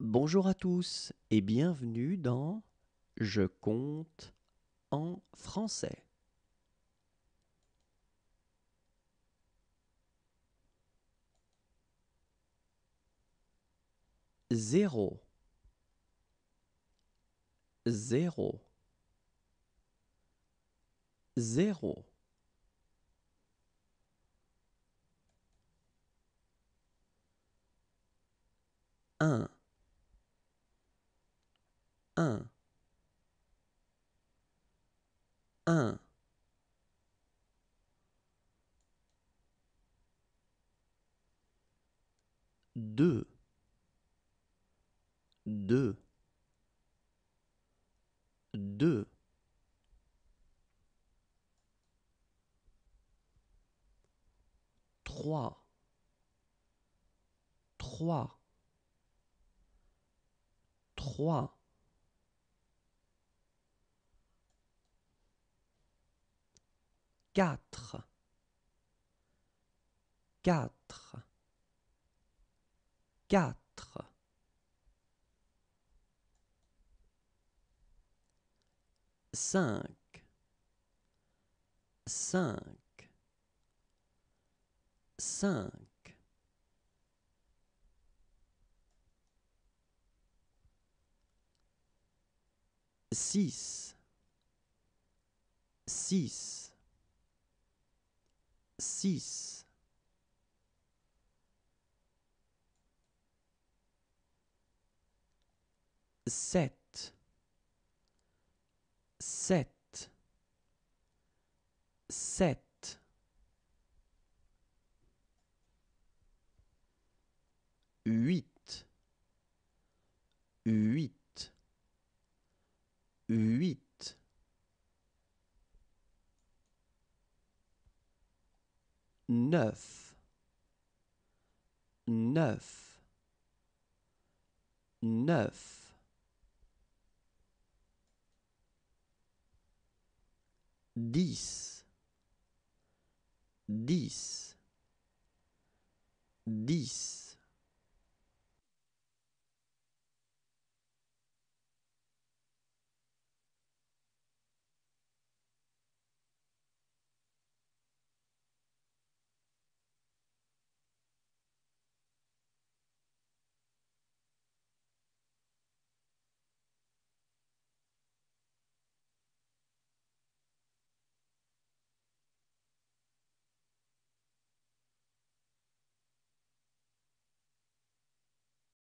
Bonjour à tous et bienvenue dans Je compte en français. Zéro. Zéro. Zéro. Un un un deux deux deux trois trois trois quatre, quatre, quatre. Cinq, cinq, cinq. Six, six. 6. 7. 7. 7. 8. 8. 9 9 9 10 10 10